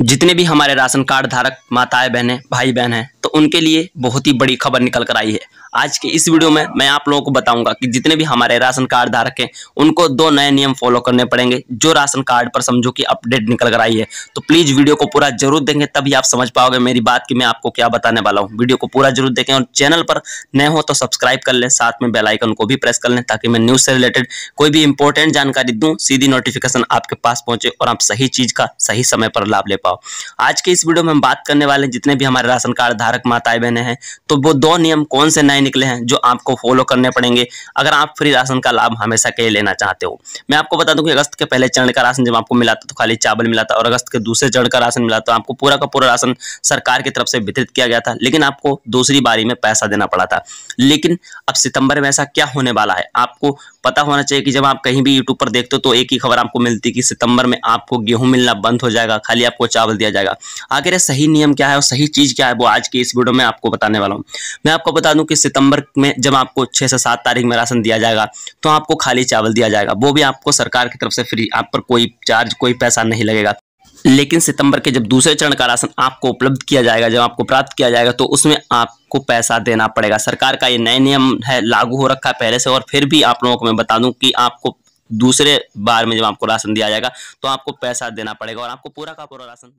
जितने भी हमारे राशन कार्ड धारक माताएं बहनें भाई बहन हैं तो उनके लिए बहुत ही बड़ी खबर निकल कर आई है आज के इस वीडियो में मैं आप लोगों को बताऊंगा कि जितने भी हमारे राशन कार्ड धारक हैं उनको दो नए नियम फॉलो करने पड़ेंगे जो राशन कार्ड पर समझो कि अपडेट निकल कर आई है तो प्लीज़ वीडियो को पूरा जरूर देखें तभी आप समझ पाओगे मेरी बात की मैं आपको क्या बताने वाला हूँ वीडियो को पूरा जरूर देखें और चैनल पर नए हो तो सब्सक्राइब कर लें साथ में बेलाइकन को भी प्रेस कर लें ताकि मैं न्यूज़ से रिलेटेड कोई भी इंपॉर्टेंट जानकारी दूँ सीधी नोटिफिकेशन आपके पास पहुंचे और आप सही चीज़ का सही समय पर लाभ ले पाओ आज के इस वीडियो में हम बात करने वाले जितने भी हमारे राशन कार्ड धारक माताएं बहने हैं तो वो दो नियम कौन से नए निकले हैं जो आपको फॉलो करने पड़ेंगे अगर आप फ्री राशन का लाभ हमेशा के लिए लेना चाहते हो मैं आपको बता दूं कि अगस्त के पहले चरण का राशन जब आपको मिला था तो खाली चावल मिला था और अगस्त के दूसरे चरण का राशन मिला था तो आपको पूरा का पूरा राशन सरकार की तरफ से वितरित किया गया था लेकिन आपको दूसरी बारी में पैसा देना पड़ा था लेकिन अब सितंबर में ऐसा क्या होने वाला है आपको पता होना चाहिए कि जब आप कहीं भी यूट्यूब पर देखते हो तो एक ही खबर आपको मिलती कि सितंबर में आपको गेहूं मिलना बंद हो जाएगा खाली आपको चावल दिया जाएगा आखिर सही नियम क्या है और सही चीज़ क्या है वो आज की इस वीडियो में आपको बताने वाला हूँ मैं आपको बता दूँ कि सितंबर में जब आपको छः से सात तारीख में राशन दिया जाएगा तो आपको खाली चावल दिया जाएगा वो भी आपको सरकार की तरफ से फ्री आप पर कोई चार्ज कोई पैसा नहीं लगेगा लेकिन सितंबर के जब दूसरे चरण का राशन आपको उपलब्ध किया जाएगा जब आपको प्राप्त किया जाएगा तो उसमें आपको पैसा देना पड़ेगा सरकार का ये नए नियम है लागू हो रखा है पहले से और फिर भी आप लोगों को मैं बता दूं कि आपको दूसरे बार में जब आपको राशन दिया जाएगा तो आपको पैसा देना पड़ेगा और आपको पूरा का पूरा राशन